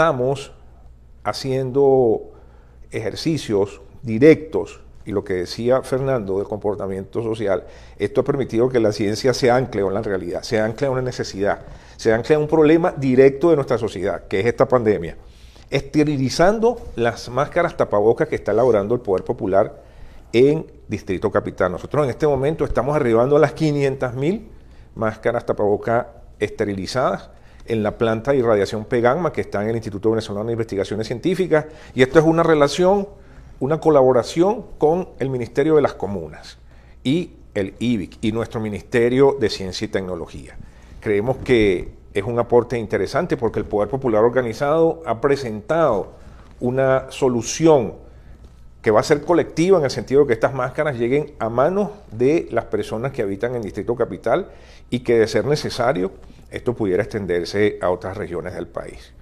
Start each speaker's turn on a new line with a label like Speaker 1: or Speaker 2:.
Speaker 1: estamos haciendo ejercicios directos y lo que decía Fernando del comportamiento social, esto ha permitido que la ciencia se ancle en la realidad, se ancle a una necesidad, se ancle a un problema directo de nuestra sociedad, que es esta pandemia, esterilizando las máscaras tapabocas que está elaborando el Poder Popular en Distrito Capital. Nosotros en este momento estamos arribando a las 500.000 máscaras tapabocas esterilizadas en la planta de irradiación Pegamma que está en el Instituto Venezolano de Investigaciones Científicas. Y esto es una relación, una colaboración con el Ministerio de las Comunas y el IBIC y nuestro Ministerio de Ciencia y Tecnología. Creemos que es un aporte interesante porque el Poder Popular Organizado ha presentado una solución que va a ser colectiva en el sentido de que estas máscaras lleguen a manos de las personas que habitan en el Distrito Capital y que de ser necesario esto pudiera extenderse a otras regiones del país.